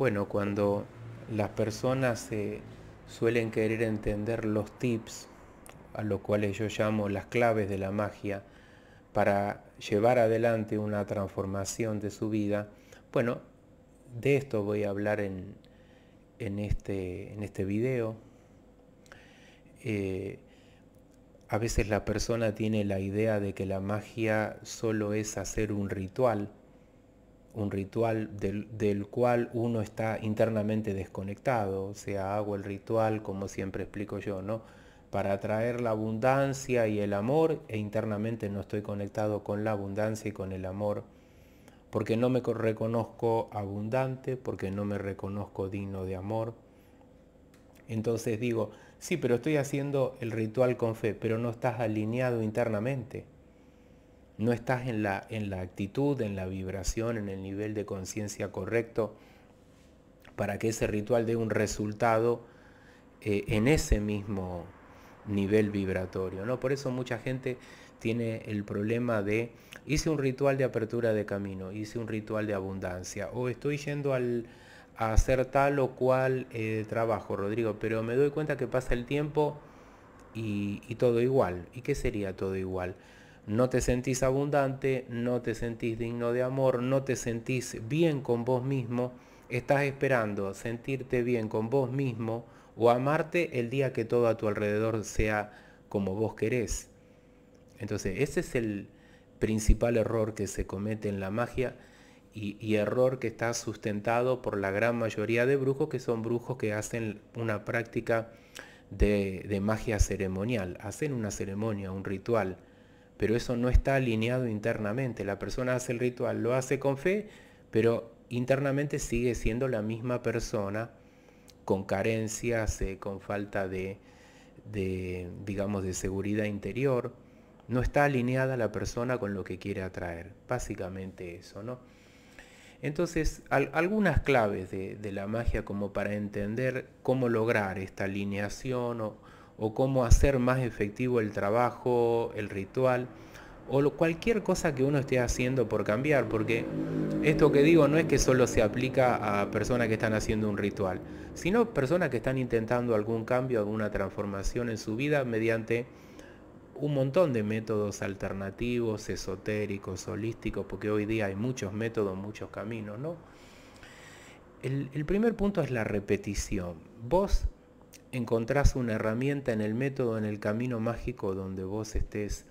Bueno, cuando las personas suelen querer entender los tips, a lo cuales yo llamo las claves de la magia, para llevar adelante una transformación de su vida, bueno, de esto voy a hablar en, este, este, video. Eh, a veces la persona tiene la idea de que la magia solo es hacer un ritual, un ritual del, cual uno está internamente desconectado, o sea, hago el ritual, como siempre explico yo, ¿no? Para atraer la abundancia y el amor, e internamente no estoy conectado con la abundancia y con el amor, porque no me reconozco abundante, porque no me reconozco digno de amor. Entonces digo, sí, pero estoy haciendo el ritual con fe, pero no estás alineado internamente no estás en la, en la actitud, en la vibración, en el nivel de conciencia correcto para que ese ritual dé un resultado eh, en ese mismo nivel vibratorio. ¿no? Por eso mucha gente tiene el problema de, hice un ritual de apertura de camino, hice un ritual de abundancia, o estoy yendo al, a hacer tal o cual eh, trabajo, Rodrigo, pero me doy cuenta que pasa el tiempo y, y todo igual. ¿Y qué sería todo igual? no te sentís abundante, no te sentís digno de amor, no te sentís bien con vos mismo, estás esperando sentirte bien con vos mismo o amarte el día que todo a tu alrededor sea como vos querés. Entonces, ese es el principal error que se comete en la magia y, error que está sustentado por la gran mayoría de brujos, que son brujos que hacen una práctica de, de magia ceremonial, hacen una ceremonia, un ritual pero eso no está alineado internamente. La persona hace el ritual, lo hace con fe, pero internamente sigue siendo la misma persona con carencias, eh, con falta de, digamos, de seguridad interior. No está alineada la persona con lo que quiere atraer. Básicamente eso, ¿no? Entonces, algunas claves de, de, la magia como para entender cómo lograr esta alineación o, o cómo hacer más efectivo el trabajo, el ritual, o cualquier cosa que uno esté haciendo por cambiar, porque esto que digo no es que solo se aplica a personas que están haciendo un ritual, sino personas que están intentando algún cambio, alguna transformación en su vida mediante un montón de métodos alternativos, esotéricos, holísticos, porque hoy día hay muchos métodos, muchos caminos, ¿no? El, primer punto es la repetición. Vos encontrás una herramienta en el método, en el camino mágico donde vos estés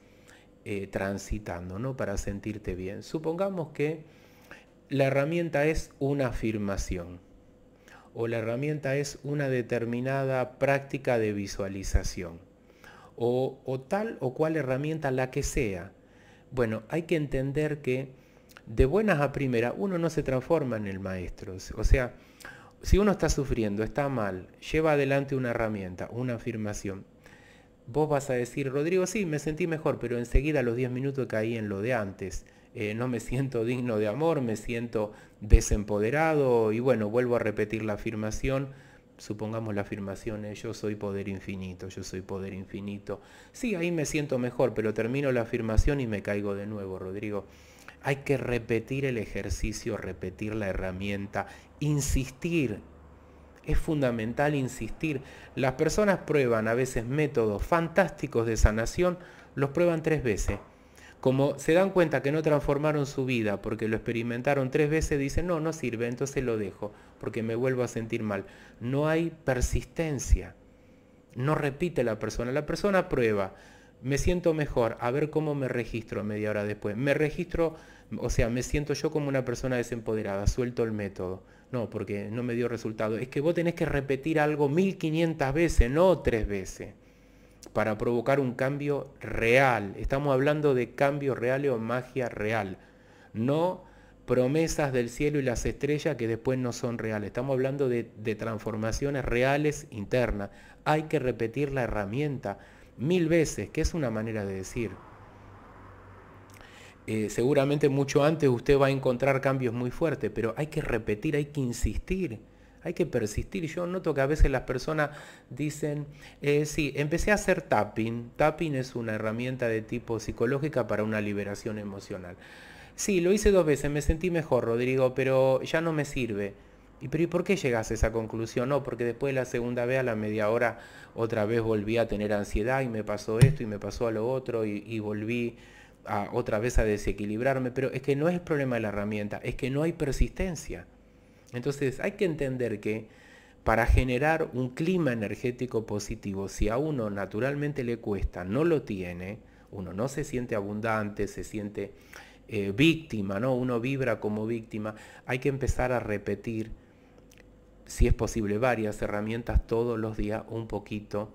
eh, transitando, ¿no? Para sentirte bien. Supongamos que la herramienta es una afirmación o la herramienta es una determinada práctica de visualización o, tal o cual herramienta la que sea. Bueno, hay que entender que de buenas a primeras uno no se transforma en el maestro. O sea, si uno está sufriendo, está mal, lleva adelante una herramienta, una afirmación, vos vas a decir, Rodrigo, sí, me sentí mejor, pero enseguida a los 10 minutos caí en lo de antes. Eh, no me siento digno de amor, me siento desempoderado y bueno, vuelvo a repetir la afirmación. Supongamos la afirmación, es yo soy poder infinito, yo soy poder infinito. Sí, ahí me siento mejor, pero termino la afirmación y me caigo de nuevo, Rodrigo. Hay que repetir el ejercicio, repetir la herramienta, insistir. Es fundamental insistir. Las personas prueban a veces métodos fantásticos de sanación, los prueban tres veces. Como se dan cuenta que no transformaron su vida porque lo experimentaron tres veces, dicen, no, no sirve, entonces lo dejo porque me vuelvo a sentir mal. No hay persistencia. No repite la persona. La persona prueba me siento mejor, a ver cómo me registro media hora después. Me registro, o sea, me siento yo como una persona desempoderada, suelto el método. No, porque no me dio resultado. Es que vos tenés que repetir algo 1500 veces, no tres veces, para provocar un cambio real. Estamos hablando de cambios reales o magia real, no promesas del cielo y las estrellas que después no son reales. Estamos hablando de, de transformaciones reales internas. Hay que repetir la herramienta mil veces, que es una manera de decir. Eh, seguramente mucho antes usted va a encontrar cambios muy fuertes, pero hay que repetir, hay que insistir, hay que persistir. Yo noto que a veces las personas dicen, eh, sí, empecé a hacer tapping. Tapping es una herramienta de tipo psicológica para una liberación emocional. Sí, lo hice dos veces, me sentí mejor, Rodrigo, pero ya no me sirve. ¿Y, pero, por qué llegas a esa conclusión? No, porque después de la segunda vez, a la media hora, otra vez volví a tener ansiedad y me pasó esto y me pasó a lo otro y, volví a, otra vez a desequilibrarme. Pero es que no es el problema de la herramienta, es que no hay persistencia. Entonces hay que entender que para generar un clima energético positivo, si a uno naturalmente le cuesta, no lo tiene, uno no se siente abundante, se siente eh, víctima, ¿no? Uno vibra como víctima, hay que empezar a repetir si es posible, varias herramientas todos los días, un poquito,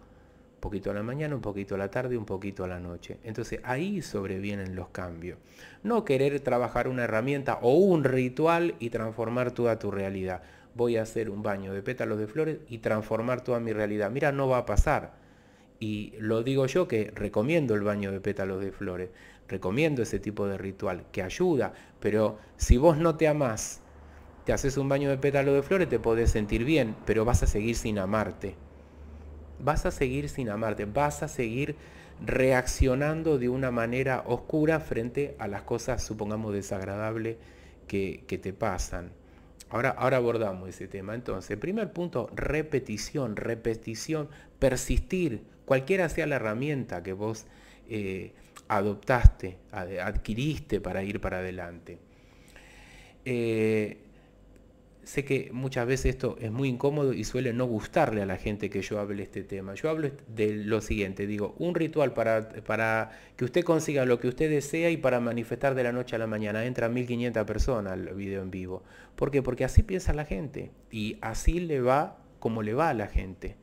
un poquito a la mañana, un poquito a la tarde, un poquito a la noche. Entonces ahí sobrevienen los cambios. No querer trabajar una herramienta o un ritual y transformar toda tu realidad. Voy a hacer un baño de pétalos de flores y transformar toda mi realidad. Mira, no va a pasar. Y lo digo yo que recomiendo el baño de pétalos de flores, recomiendo ese tipo de ritual que ayuda, pero si vos no te amás, te haces un baño de pétalo de flores, te podés sentir bien, pero vas a seguir sin amarte. Vas a seguir sin amarte, vas a seguir reaccionando de una manera oscura frente a las cosas, supongamos, desagradables que, te pasan. Ahora, ahora abordamos ese tema. Entonces, primer punto, repetición, repetición, persistir, cualquiera sea la herramienta que vos eh, adoptaste, adquiriste para ir para adelante. Eh, Sé que muchas veces esto es muy incómodo y suele no gustarle a la gente que yo hable este tema. Yo hablo de lo siguiente, digo, un ritual para, para que usted consiga lo que usted desea y para manifestar de la noche a la mañana. Entran 1500 personas al video en vivo. ¿Por qué? Porque así piensa la gente y así le va como le va a la gente,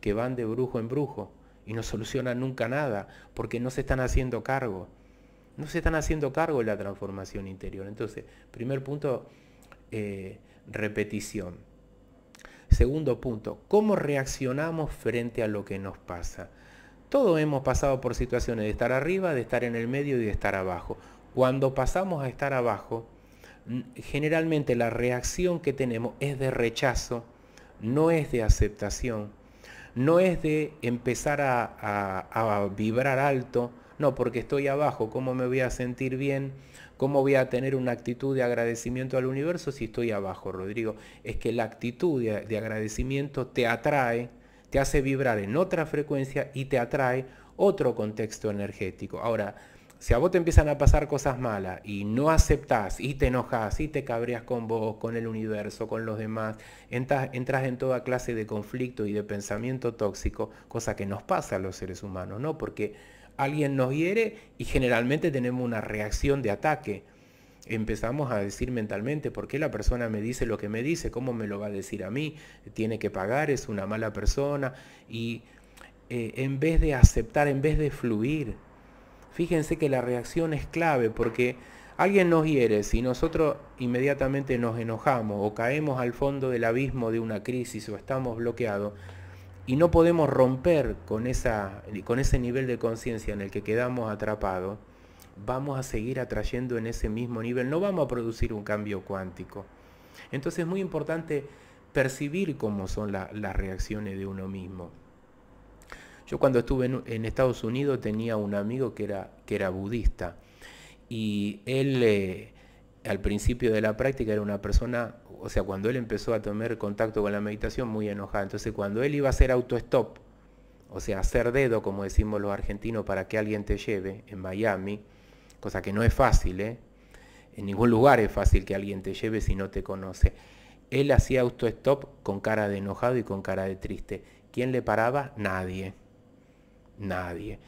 que van de brujo en brujo y no solucionan nunca nada porque no se están haciendo cargo. No se están haciendo cargo de la transformación interior. Entonces, primer punto... Eh, repetición. Segundo punto, ¿cómo reaccionamos frente a lo que nos pasa? Todos hemos pasado por situaciones de estar arriba, de estar en el medio y de estar abajo. Cuando pasamos a estar abajo, generalmente la reacción que tenemos es de rechazo, no es de aceptación, no es de empezar a, vibrar alto, no, porque estoy abajo, ¿cómo me voy a sentir bien? ¿Cómo voy a tener una actitud de agradecimiento al universo si estoy abajo, Rodrigo? Es que la actitud de, agradecimiento te atrae, te hace vibrar en otra frecuencia y te atrae otro contexto energético. Ahora, si a vos te empiezan a pasar cosas malas y no aceptás y te enojas, y te cabreas con vos, con el universo, con los demás, entras, entras, en toda clase de conflicto y de pensamiento tóxico, cosa que nos pasa a los seres humanos, ¿no? Porque alguien nos hiere y generalmente tenemos una reacción de ataque. Empezamos a decir mentalmente, ¿por qué la persona me dice lo que me dice? ¿Cómo me lo va a decir a mí? Tiene que pagar, es una mala persona. Y eh, en vez de aceptar, en vez de fluir, fíjense que la reacción es clave porque alguien nos hiere, si nosotros inmediatamente nos enojamos o caemos al fondo del abismo de una crisis o estamos bloqueados, y no podemos romper con, esa, con ese nivel de conciencia en el que quedamos atrapados, vamos a seguir atrayendo en ese mismo nivel, no vamos a producir un cambio cuántico. Entonces es muy importante percibir cómo son las reacciones de uno mismo. Yo cuando estuve en, Estados Unidos tenía un amigo que era, que era budista y él eh, al principio de la práctica era una persona o sea, cuando él empezó a tomar contacto con la meditación, muy enojado. Entonces, cuando él iba a hacer auto-stop, o sea, hacer dedo, como decimos los argentinos, para que alguien te lleve en Miami, cosa que no es fácil, ¿eh? En ningún lugar es fácil que alguien te lleve si no te conoce. Él hacía auto-stop con cara de enojado y con cara de triste. ¿Quién le paraba? Nadie. Nadie.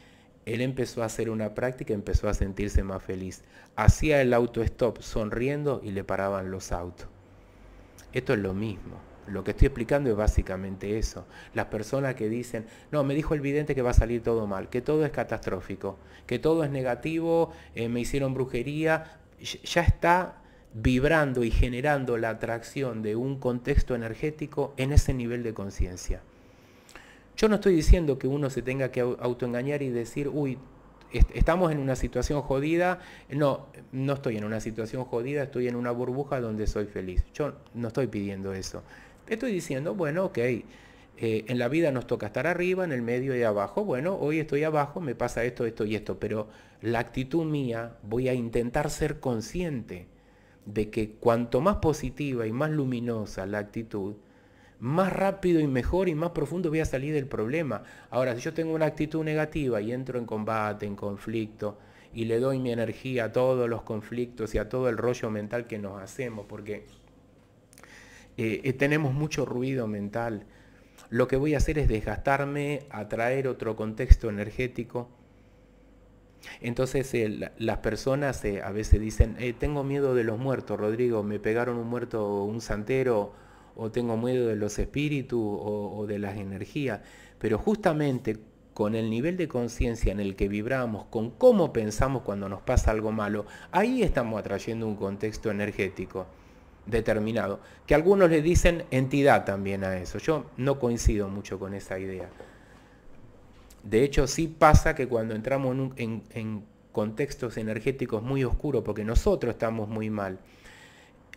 Él empezó a hacer una práctica, empezó a sentirse más feliz. Hacía el auto-stop sonriendo y le paraban los autos. Esto es lo mismo. Lo que estoy explicando es básicamente eso. Las personas que dicen, no, me dijo el vidente que va a salir todo mal, que todo es catastrófico, que todo es negativo, eh, me hicieron brujería, ya está vibrando y generando la atracción de un contexto energético en ese nivel de conciencia. Yo no estoy diciendo que uno se tenga que autoengañar y decir, uy, estamos en una situación jodida, no, no estoy en una situación jodida, estoy en una burbuja donde soy feliz. Yo no estoy pidiendo eso. Estoy diciendo, bueno, ok, eh, en la vida nos toca estar arriba, en el medio y abajo. Bueno, hoy estoy abajo, me pasa esto, esto y esto, pero la actitud mía voy a intentar ser consciente de que cuanto más positiva y más luminosa la actitud, más rápido y mejor y más profundo voy a salir del problema. Ahora, si yo tengo una actitud negativa y entro en combate, en conflicto, y le doy mi energía a todos los conflictos y a todo el rollo mental que nos hacemos, porque eh, eh, tenemos mucho ruido mental, lo que voy a hacer es desgastarme, atraer otro contexto energético. Entonces las personas eh, a veces dicen, tengo miedo de los muertos, Rodrigo, me pegaron un muerto, un santero, o tengo miedo de los espíritus o, de las energías, pero justamente con el nivel de conciencia en el que vibramos, con cómo pensamos cuando nos pasa algo malo, ahí estamos atrayendo un contexto energético determinado, que algunos le dicen entidad también a eso. Yo no coincido mucho con esa idea. De hecho, sí pasa que cuando entramos en contextos energéticos muy oscuros, porque nosotros estamos muy mal,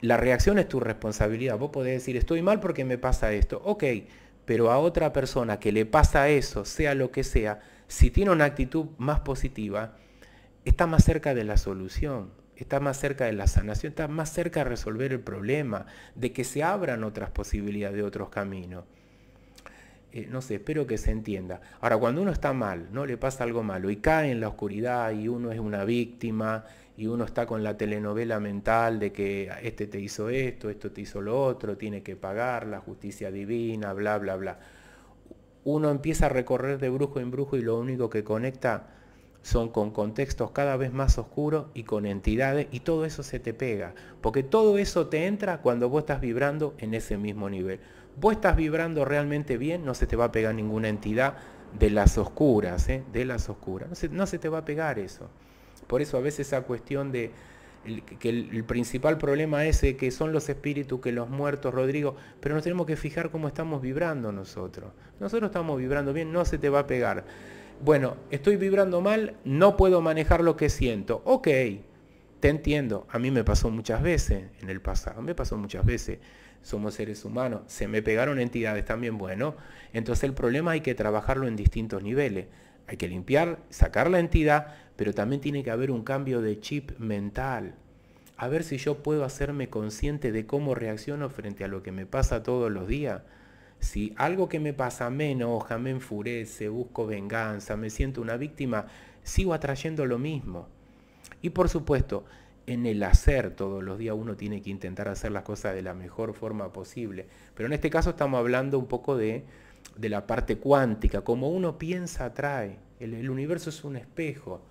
la reacción es tu responsabilidad. Vos podés decir, estoy mal porque me pasa esto. Ok, pero a otra persona que le pasa eso, sea lo que sea, si tiene una actitud más positiva, está más cerca de la solución, está más cerca de la sanación, está más cerca de resolver el problema, de que se abran otras posibilidades de otros caminos. Eh, no sé, espero que se entienda. Ahora, cuando uno está mal, no le pasa algo malo y cae en la oscuridad y uno es una víctima y uno está con la telenovela mental de que este te hizo esto, esto te hizo lo otro, tiene que pagar, la justicia divina, bla, bla, bla. Uno empieza a recorrer de brujo en brujo y lo único que conecta son con contextos cada vez más oscuros y con entidades y todo eso se te pega, porque todo eso te entra cuando vos estás vibrando en ese mismo nivel. Vos estás vibrando realmente bien, no se te va a pegar ninguna entidad de las oscuras, ¿eh? de las oscuras, no se te va a pegar eso. Por eso a veces esa cuestión de que el, principal problema es eh, que son los espíritus, que los muertos, Rodrigo, pero nos tenemos que fijar cómo estamos vibrando nosotros. Nosotros estamos vibrando bien, no se te va a pegar. Bueno, estoy vibrando mal, no puedo manejar lo que siento. Ok, te entiendo, a mí me pasó muchas veces en el pasado, me pasó muchas veces. Somos seres humanos, se me pegaron entidades también, bueno. Entonces el problema hay que trabajarlo en distintos niveles hay que limpiar, sacar la entidad, pero también tiene que haber un cambio de chip mental. A ver si yo puedo hacerme consciente de cómo reacciono frente a lo que me pasa todos los días. Si algo que me pasa me enoja, me enfurece, busco venganza, me siento una víctima, sigo atrayendo lo mismo. Y por supuesto, en el hacer todos los días uno tiene que intentar hacer las cosas de la mejor forma posible. Pero en este caso estamos hablando un poco de de la parte cuántica, como uno piensa atrae, el, universo es un espejo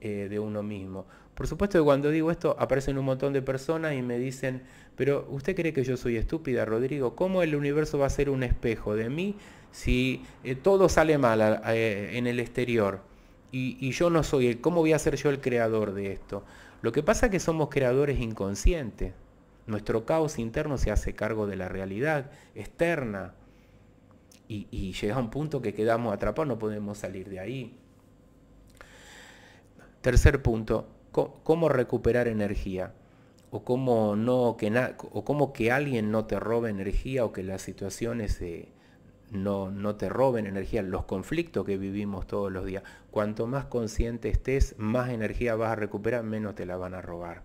eh, de uno mismo. Por supuesto que cuando digo esto aparecen un montón de personas y me dicen, pero ¿usted cree que yo soy estúpida, Rodrigo? ¿Cómo el universo va a ser un espejo de mí si eh, todo sale mal en el exterior? Y, y, yo no soy el, ¿cómo voy a ser yo el creador de esto? Lo que pasa es que somos creadores inconscientes. Nuestro caos interno se hace cargo de la realidad externa y, llega un punto que quedamos atrapados, no podemos salir de ahí. Tercer punto, ¿cómo recuperar energía? O cómo, no, que que alguien no te robe energía o que las situaciones no, no te roben energía, los conflictos que vivimos todos los días. Cuanto más consciente estés, más energía vas a recuperar, menos te la van a robar.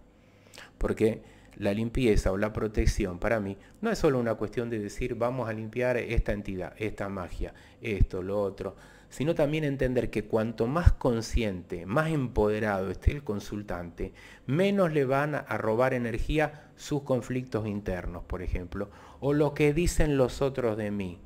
Porque la limpieza o la protección para mí no es solo una cuestión de decir vamos a limpiar esta entidad, esta magia, esto, lo otro, sino también entender que cuanto más consciente, más empoderado esté el consultante, menos le van a robar energía sus conflictos internos, por ejemplo, o lo que dicen los otros de mí.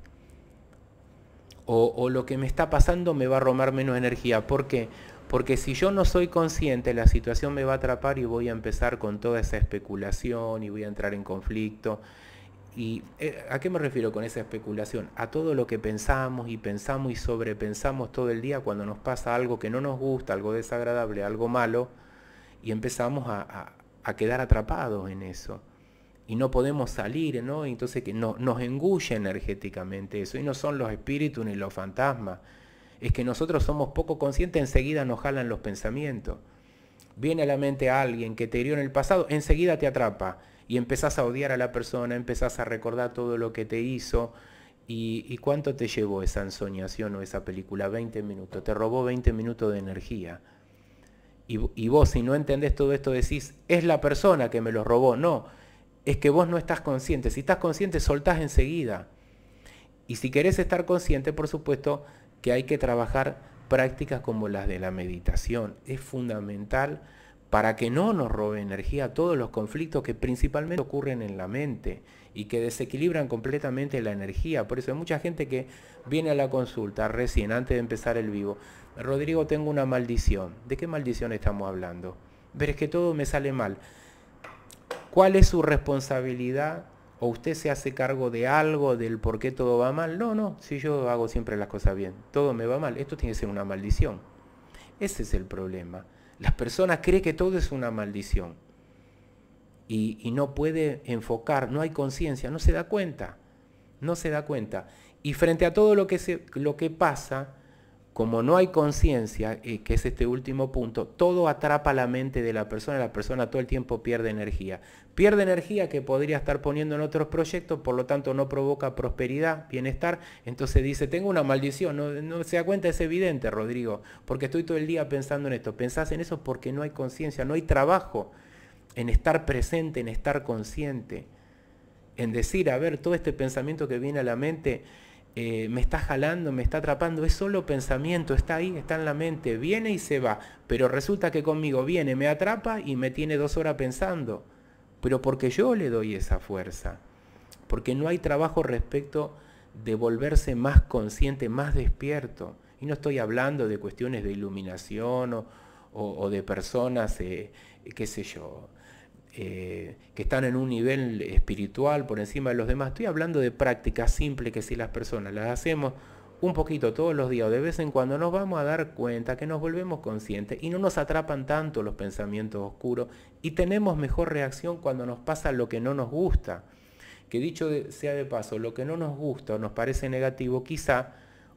O, lo que me está pasando me va a robar menos energía. porque porque si yo no soy consciente, la situación me va a atrapar y voy a empezar con toda esa especulación y voy a entrar en conflicto. ¿Y eh, a qué me refiero con esa especulación? A todo lo que pensamos y pensamos y sobrepensamos todo el día cuando nos pasa algo que no nos gusta, algo desagradable, algo malo, y empezamos a, quedar atrapados en eso. Y no podemos salir, ¿no? Entonces que nos engulle energéticamente eso. Y no son los espíritus ni los fantasmas es que nosotros somos poco conscientes, enseguida nos jalan los pensamientos. Viene a la mente a alguien que te hirió en el pasado, enseguida te atrapa y empezás a odiar a la persona, empezás a recordar todo lo que te hizo. ¿Y, y cuánto te llevó esa ensoñación o esa película? 20 minutos. Te robó 20 minutos de energía. Y, y vos si no entendés todo esto decís, es la persona que me lo robó. No, es que vos no estás consciente. Si estás consciente, soltás enseguida. Y si querés estar consciente, por supuesto, que hay que trabajar prácticas como las de la meditación. Es fundamental para que no nos robe energía todos los conflictos que principalmente ocurren en la mente y que desequilibran completamente la energía. Por eso hay mucha gente que viene a la consulta recién, antes de empezar el vivo. Rodrigo, tengo una maldición. ¿De qué maldición estamos hablando? Pero es que todo me sale mal. ¿Cuál es su responsabilidad o usted se hace cargo de algo, del por qué todo va mal. No, no, si yo hago siempre las cosas bien, todo me va mal. Esto tiene que ser una maldición. Ese es el problema. Las personas creen que todo es una maldición. Y, no puede enfocar, no hay conciencia, no se da cuenta. No se da cuenta. Y frente a todo lo que, lo que pasa, como no hay conciencia, eh, que es este último punto, todo atrapa la mente de la persona, la persona todo el tiempo pierde energía. Pierde energía que podría estar poniendo en otros proyectos, por lo tanto no provoca prosperidad, bienestar, entonces dice, tengo una maldición, no, no se da cuenta, es evidente, Rodrigo, porque estoy todo el día pensando en esto. Pensás en eso porque no hay conciencia, no hay trabajo en estar presente, en estar consciente, en decir, a ver, todo este pensamiento que viene a la mente, eh, me está jalando, me está atrapando, es solo pensamiento, está ahí, está en la mente, viene y se va, pero resulta que conmigo viene, me atrapa y me tiene dos horas pensando, pero porque yo le doy esa fuerza, porque no hay trabajo respecto de volverse más consciente, más despierto, y no estoy hablando de cuestiones de iluminación o, de personas, eh, qué sé yo, eh, que están en un nivel espiritual por encima de los demás. Estoy hablando de prácticas simples que si las personas las hacemos un poquito todos los días o de vez en cuando nos vamos a dar cuenta que nos volvemos conscientes y no nos atrapan tanto los pensamientos oscuros y tenemos mejor reacción cuando nos pasa lo que no nos gusta. Que dicho sea de paso, lo que no nos gusta o nos parece negativo quizá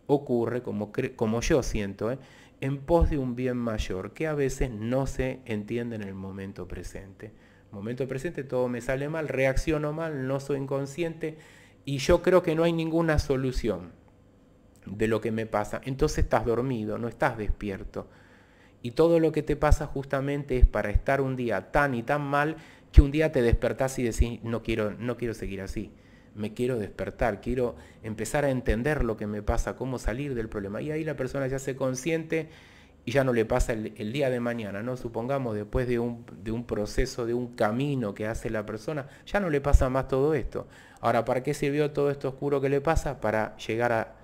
ocurre, como, yo siento, ¿eh? en pos de un bien mayor que a veces no se entiende en el momento presente momento presente todo me sale mal, reacciono mal, no soy inconsciente y yo creo que no hay ninguna solución de lo que me pasa. Entonces estás dormido, no estás despierto. Y todo lo que te pasa justamente es para estar un día tan y tan mal que un día te despertás y decís, no quiero, no quiero seguir así, me quiero despertar, quiero empezar a entender lo que me pasa, cómo salir del problema. Y ahí la persona ya se consciente ya no le pasa el, día de mañana, ¿no? Supongamos después de un, proceso, de un camino que hace la persona, ya no le pasa más todo esto. Ahora, ¿para qué sirvió todo esto oscuro que le pasa? Para llegar a,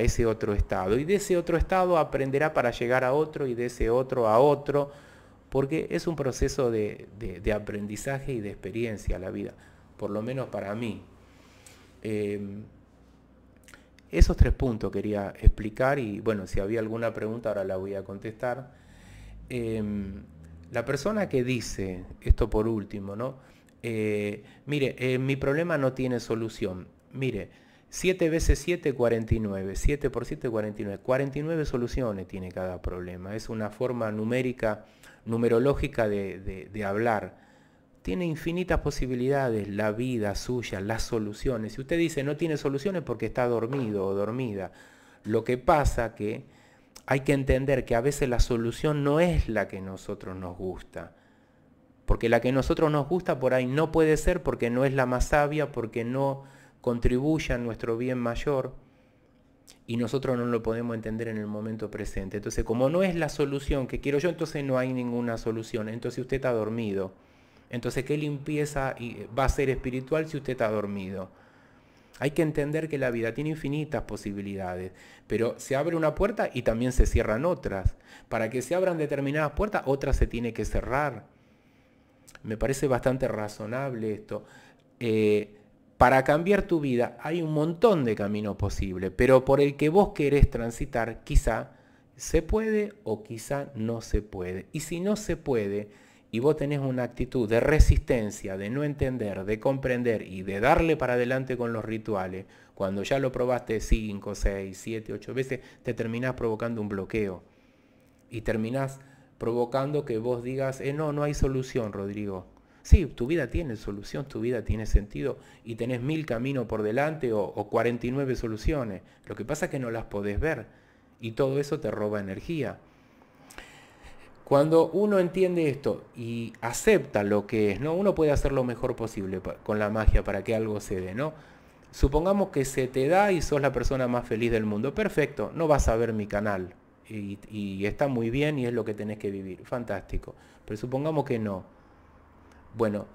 ese otro estado. Y de ese otro estado aprenderá para llegar a otro y de ese otro a otro, porque es un proceso de, aprendizaje y de experiencia la vida, por lo menos para mí. Eh, esos tres puntos quería explicar y bueno, si había alguna pregunta ahora la voy a contestar. Em, la persona que dice, esto por último, ¿no? Eh, mire, eh, mi problema no tiene solución. Mire, 7 veces 7, 49. 7 por 7, 49. 49 soluciones tiene cada problema. Es una forma numérica, numerológica de, de hablar tiene infinitas posibilidades, la vida suya, las soluciones. Si usted dice no tiene soluciones porque está dormido o dormida, lo que pasa que hay que entender que a veces la solución no es la que nosotros nos gusta. Porque la que nosotros nos gusta por ahí no puede ser porque no es la más sabia, porque no contribuye a nuestro bien mayor y nosotros no lo podemos entender en el momento presente. Entonces, como no es la solución que quiero yo, entonces no hay ninguna solución. Entonces usted está dormido. Entonces, ¿qué limpieza eh, va a ser espiritual si usted está dormido? Hay que entender que la vida tiene infinitas posibilidades, pero se abre una puerta y también se cierran otras. Para que se abran determinadas puertas, otras se tiene que cerrar. Me parece bastante razonable esto. Eh, para cambiar tu vida hay un montón de caminos posibles, pero por el que vos querés transitar, quizá se puede o quizá no se puede. Y si no se puede, y vos tenés una actitud de resistencia, de no entender, de comprender y de darle para adelante con los rituales, cuando ya lo probaste 5, 6, 7, 8 veces, te terminás provocando un bloqueo. Y terminás provocando que vos digas, eh, no, no hay solución, Rodrigo. Sí, tu vida tiene solución, tu vida tiene sentido y tenés mil caminos por delante o, o 49 soluciones. Lo que pasa es que no las podés ver y todo eso te roba energía. Cuando uno entiende esto y acepta lo que es, ¿no? Uno puede hacer lo mejor posible con la magia para que algo se dé, ¿no? Supongamos que se te da y sos la persona más feliz del mundo. Perfecto, no vas a ver mi canal. Y, y está muy bien y es lo que tenés que vivir. Fantástico. Pero supongamos que no. Bueno,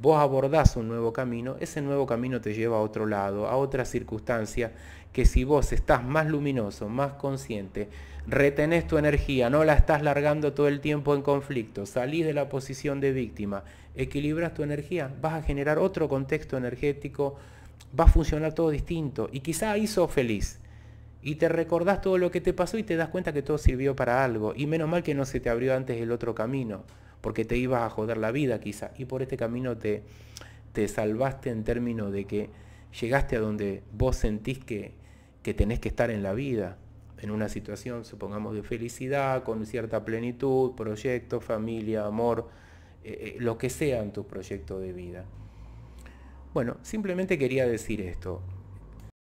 vos abordás un nuevo camino, ese nuevo camino te lleva a otro lado, a otra circunstancia, que si vos estás más luminoso, más consciente, retenés tu energía, no la estás largando todo el tiempo en conflicto, salís de la posición de víctima, equilibras tu energía, vas a generar otro contexto energético, va a funcionar todo distinto y quizá hizo feliz. Y te recordás todo lo que te pasó y te das cuenta que todo sirvió para algo. Y menos mal que no se te abrió antes el otro camino, porque te ibas a joder la vida quizá. Y por este camino te, te salvaste en términos de que llegaste a donde vos sentís que, que tenés que estar en la vida en una situación, supongamos, de felicidad, con cierta plenitud, proyecto, familia, amor, eh, eh, lo que sea en tu proyecto de vida. Bueno, simplemente quería decir esto.